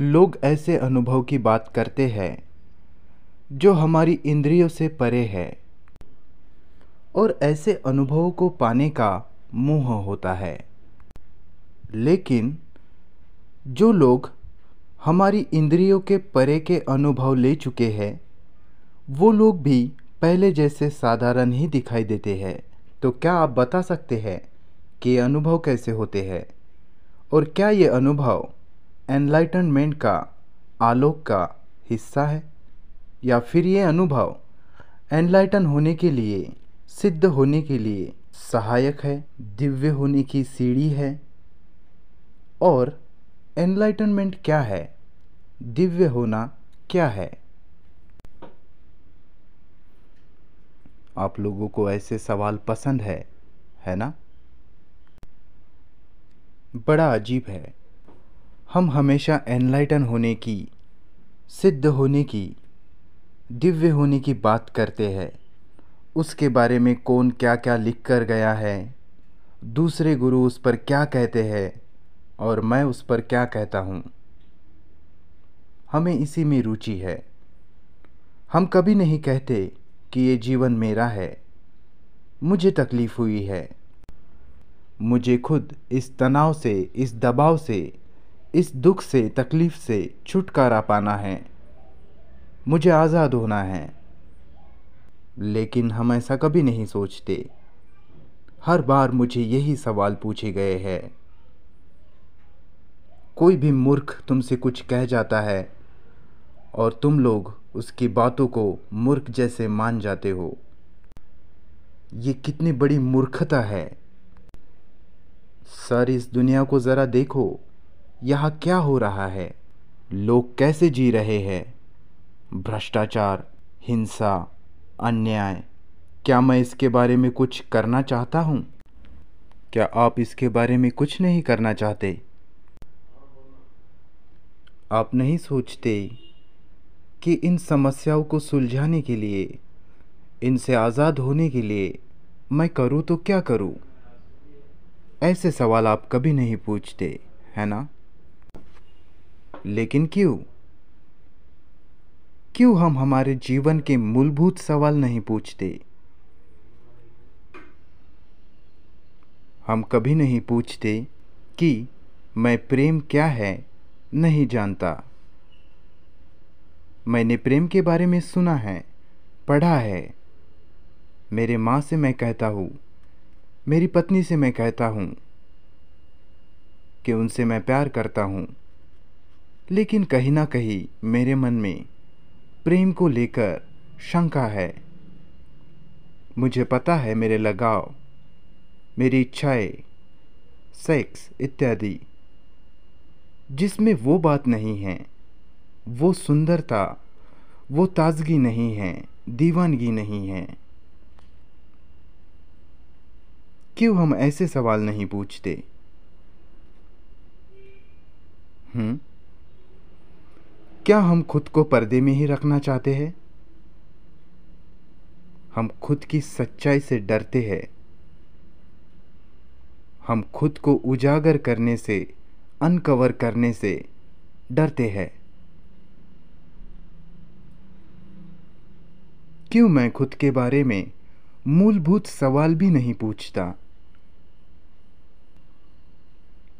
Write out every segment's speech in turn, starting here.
लोग ऐसे अनुभव की बात करते हैं जो हमारी इंद्रियों से परे है और ऐसे अनुभवों को पाने का मोह होता है लेकिन जो लोग हमारी इंद्रियों के परे के अनुभव ले चुके हैं वो लोग भी पहले जैसे साधारण ही दिखाई देते हैं तो क्या आप बता सकते हैं कि अनुभव कैसे होते हैं और क्या ये अनुभव एनलाइटनमेंट का आलोक का हिस्सा है या फिर ये अनुभव एनलाइटन होने के लिए सिद्ध होने के लिए सहायक है दिव्य होने की सीढ़ी है और एनलाइटनमेंट क्या है दिव्य होना क्या है आप लोगों को ऐसे सवाल पसंद है है ना बड़ा अजीब है हम हमेशा एनलाइटन होने की सिद्ध होने की दिव्य होने की बात करते हैं उसके बारे में कौन क्या क्या लिख कर गया है दूसरे गुरु उस पर क्या कहते हैं और मैं उस पर क्या कहता हूँ हमें इसी में रुचि है हम कभी नहीं कहते कि ये जीवन मेरा है मुझे तकलीफ़ हुई है मुझे खुद इस तनाव से इस दबाव से इस दुख से तकलीफ़ से छुटकारा पाना है मुझे आज़ाद होना है लेकिन हम ऐसा कभी नहीं सोचते हर बार मुझे यही सवाल पूछे गए हैं कोई भी मूर्ख तुमसे कुछ कह जाता है और तुम लोग उसकी बातों को मूर्ख जैसे मान जाते हो ये कितनी बड़ी मूर्खता है सर इस दुनिया को ज़रा देखो यहाँ क्या हो रहा है लोग कैसे जी रहे हैं भ्रष्टाचार हिंसा अन्याय क्या मैं इसके बारे में कुछ करना चाहता हूँ क्या आप इसके बारे में कुछ नहीं करना चाहते आप नहीं सोचते कि इन समस्याओं को सुलझाने के लिए इनसे आज़ाद होने के लिए मैं करूँ तो क्या करूँ ऐसे सवाल आप कभी नहीं पूछते है ना लेकिन क्यों क्यों हम हमारे जीवन के मूलभूत सवाल नहीं पूछते हम कभी नहीं पूछते कि मैं प्रेम क्या है नहीं जानता मैंने प्रेम के बारे में सुना है पढ़ा है मेरे माँ से मैं कहता हूँ मेरी पत्नी से मैं कहता हूँ कि उनसे मैं प्यार करता हूँ लेकिन कहीं ना कहीं मेरे मन में प्रेम को लेकर शंका है मुझे पता है मेरे लगाव मेरी इच्छाएं सेक्स इत्यादि जिसमें वो बात नहीं है वो सुंदरता वो ताजगी नहीं है दीवानगी नहीं है क्यों हम ऐसे सवाल नहीं पूछते हम्म क्या हम खुद को पर्दे में ही रखना चाहते हैं हम खुद की सच्चाई से डरते हैं हम खुद को उजागर करने से अनकवर करने से डरते हैं क्यों मैं खुद के बारे में मूलभूत सवाल भी नहीं पूछता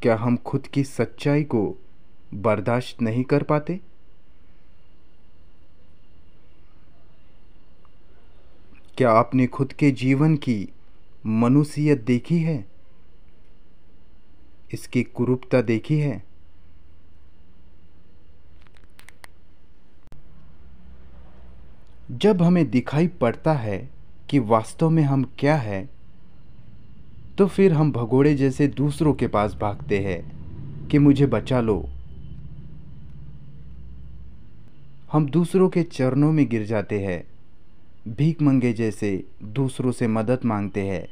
क्या हम खुद की सच्चाई को बर्दाश्त नहीं कर पाते क्या आपने खुद के जीवन की मनुष्यत देखी है इसकी कुरूपता देखी है जब हमें दिखाई पड़ता है कि वास्तव में हम क्या है तो फिर हम भगोड़े जैसे दूसरों के पास भागते हैं कि मुझे बचा लो हम दूसरों के चरणों में गिर जाते हैं भीख मंगे जैसे दूसरों से मदद मांगते हैं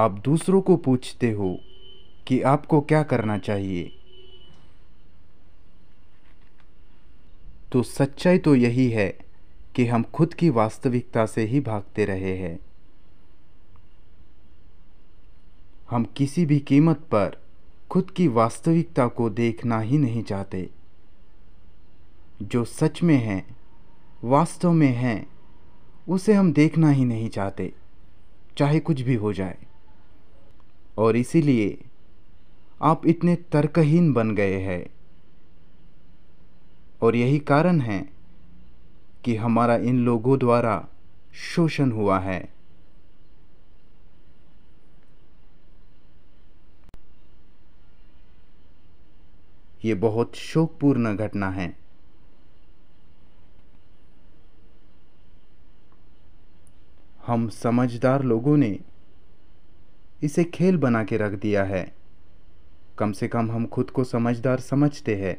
आप दूसरों को पूछते हो कि आपको क्या करना चाहिए तो सच्चाई तो यही है कि हम खुद की वास्तविकता से ही भागते रहे हैं हम किसी भी कीमत पर खुद की वास्तविकता को देखना ही नहीं चाहते जो सच में हैं वास्तव में हैं उसे हम देखना ही नहीं चाहते चाहे कुछ भी हो जाए और इसीलिए आप इतने तर्कहीन बन गए हैं और यही कारण है कि हमारा इन लोगों द्वारा शोषण हुआ है ये बहुत शोकपूर्ण घटना है हम समझदार लोगों ने इसे खेल बना के रख दिया है कम से कम हम खुद को समझदार समझते हैं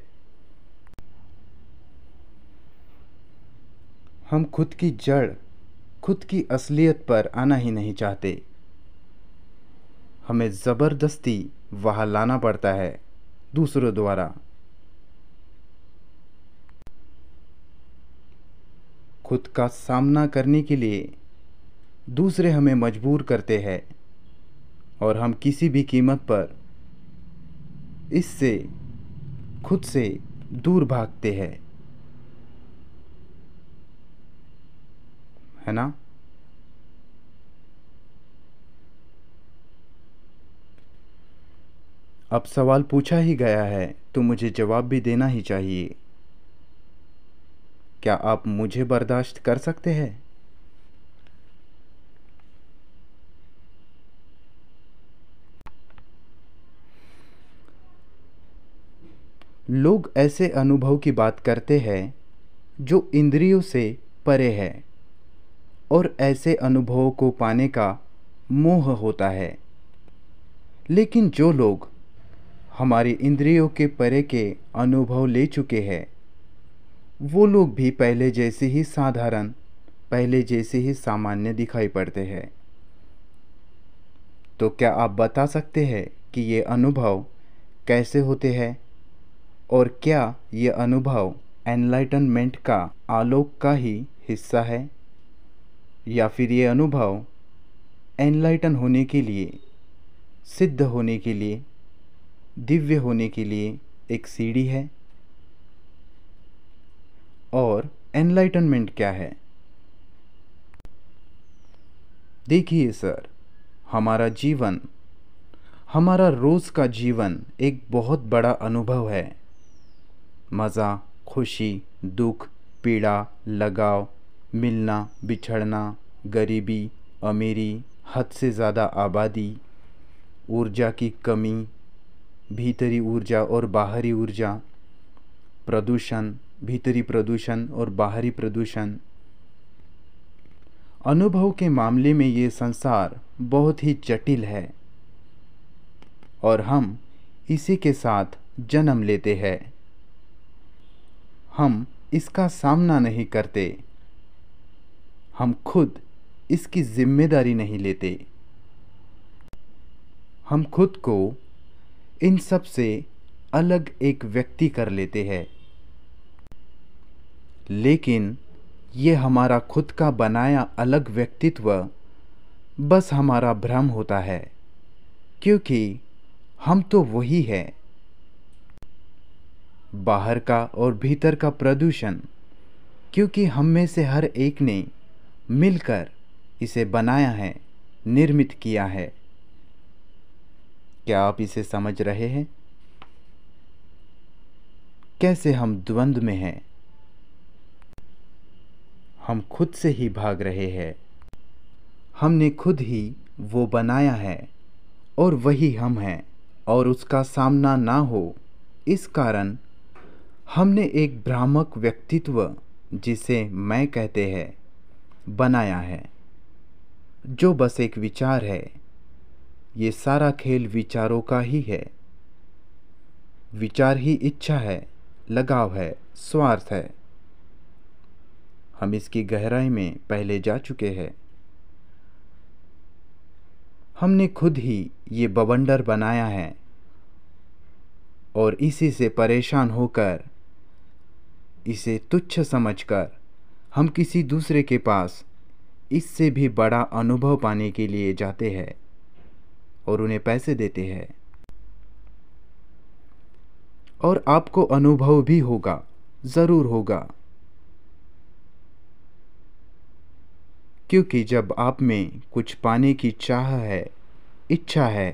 हम खुद की जड़ खुद की असलियत पर आना ही नहीं चाहते हमें ज़बरदस्ती वहाँ लाना पड़ता है दूसरों द्वारा खुद का सामना करने के लिए दूसरे हमें मजबूर करते हैं और हम किसी भी कीमत पर इससे खुद से दूर भागते हैं है ना अब सवाल पूछा ही गया है तो मुझे जवाब भी देना ही चाहिए क्या आप मुझे बर्दाश्त कर सकते हैं लोग ऐसे अनुभव की बात करते हैं जो इंद्रियों से परे है और ऐसे अनुभवों को पाने का मोह होता है लेकिन जो लोग हमारे इंद्रियों के परे के अनुभव ले चुके हैं वो लोग भी पहले जैसे ही साधारण पहले जैसे ही सामान्य दिखाई पड़ते हैं तो क्या आप बता सकते हैं कि ये अनुभव कैसे होते हैं और क्या यह अनुभव एनलाइटनमेंट का आलोक का ही हिस्सा है या फिर ये अनुभव एनलाइटन होने के लिए सिद्ध होने के लिए दिव्य होने के लिए एक सीढ़ी है और एनलाइटनमेंट क्या है देखिए सर हमारा जीवन हमारा रोज़ का जीवन एक बहुत बड़ा अनुभव है मज़ा खुशी दुख पीड़ा लगाव मिलना बिछड़ना गरीबी अमीरी हद से ज़्यादा आबादी ऊर्जा की कमी भीतरी ऊर्जा और बाहरी ऊर्जा प्रदूषण भीतरी प्रदूषण और बाहरी प्रदूषण अनुभव के मामले में ये संसार बहुत ही जटिल है और हम इसी के साथ जन्म लेते हैं हम इसका सामना नहीं करते हम खुद इसकी जिम्मेदारी नहीं लेते हम खुद को इन सब से अलग एक व्यक्ति कर लेते हैं लेकिन ये हमारा खुद का बनाया अलग व्यक्तित्व बस हमारा भ्रम होता है क्योंकि हम तो वही हैं बाहर का और भीतर का प्रदूषण क्योंकि हम में से हर एक ने मिलकर इसे बनाया है निर्मित किया है क्या आप इसे समझ रहे हैं कैसे हम द्वंद्व में हैं हम खुद से ही भाग रहे हैं हमने खुद ही वो बनाया है और वही हम हैं और उसका सामना ना हो इस कारण हमने एक भ्रामक व्यक्तित्व जिसे मैं कहते हैं बनाया है जो बस एक विचार है ये सारा खेल विचारों का ही है विचार ही इच्छा है लगाव है स्वार्थ है हम इसकी गहराई में पहले जा चुके हैं हमने खुद ही ये बवंडर बनाया है और इसी से परेशान होकर इसे तुच्छ समझकर हम किसी दूसरे के पास इससे भी बड़ा अनुभव पाने के लिए जाते हैं और उन्हें पैसे देते हैं और आपको अनुभव भी होगा ज़रूर होगा क्योंकि जब आप में कुछ पाने की चाह है इच्छा है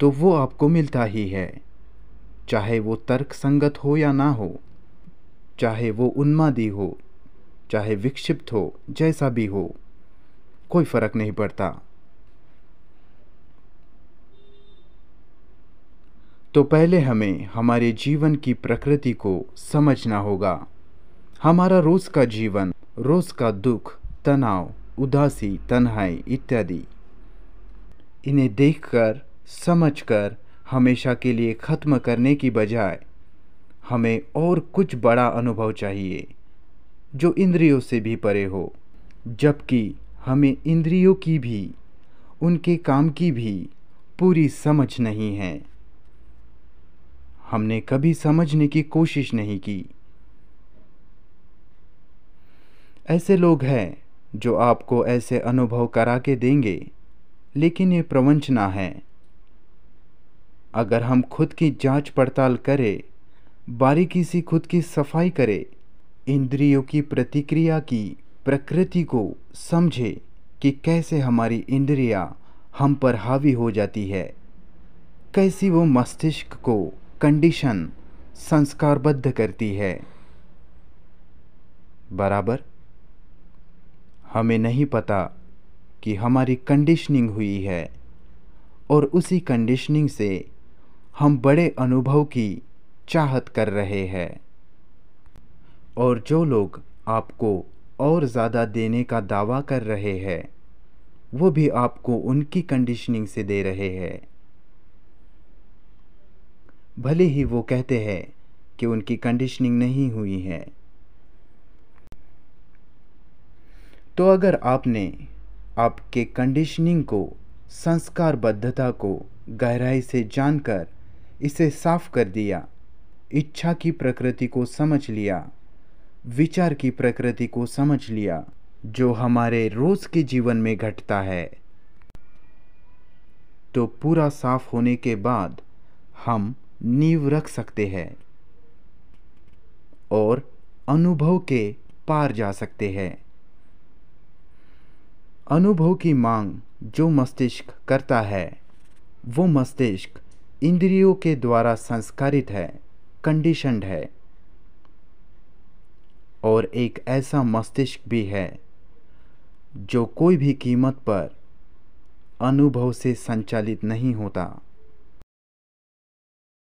तो वो आपको मिलता ही है चाहे वो तर्क संगत हो या ना हो चाहे वो उन्मादी हो चाहे विक्षिप्त हो जैसा भी हो कोई फर्क नहीं पड़ता तो पहले हमें हमारे जीवन की प्रकृति को समझना होगा हमारा रोज का जीवन रोज का दुख तनाव उदासी तन्हाई इत्यादि इन्हें देखकर समझकर हमेशा के लिए ख़त्म करने की बजाय हमें और कुछ बड़ा अनुभव चाहिए जो इंद्रियों से भी परे हो जबकि हमें इंद्रियों की भी उनके काम की भी पूरी समझ नहीं है हमने कभी समझने की कोशिश नहीं की ऐसे लोग हैं जो आपको ऐसे अनुभव करा के देंगे लेकिन ये प्रवंचना है अगर हम खुद की जांच पड़ताल करें बारीकी से खुद की सफाई करे इंद्रियों की प्रतिक्रिया की प्रकृति को समझे कि कैसे हमारी इंद्रियां हम पर हावी हो जाती है कैसी वो मस्तिष्क को कंडीशन संस्कारबद्ध करती है बराबर हमें नहीं पता कि हमारी कंडीशनिंग हुई है और उसी कंडीशनिंग से हम बड़े अनुभव की चाहत कर रहे हैं और जो लोग आपको और ज़्यादा देने का दावा कर रहे हैं वो भी आपको उनकी कंडीशनिंग से दे रहे हैं भले ही वो कहते हैं कि उनकी कंडीशनिंग नहीं हुई है तो अगर आपने आपके कंडीशनिंग को संस्कारबद्धता को गहराई से जानकर इसे साफ कर दिया इच्छा की प्रकृति को समझ लिया विचार की प्रकृति को समझ लिया जो हमारे रोज़ के जीवन में घटता है तो पूरा साफ होने के बाद हम नींव रख सकते हैं और अनुभव के पार जा सकते हैं अनुभव की मांग जो मस्तिष्क करता है वो मस्तिष्क इंद्रियों के द्वारा संस्कारित है कंडीशनड है और एक ऐसा मस्तिष्क भी है जो कोई भी कीमत पर अनुभव से संचालित नहीं होता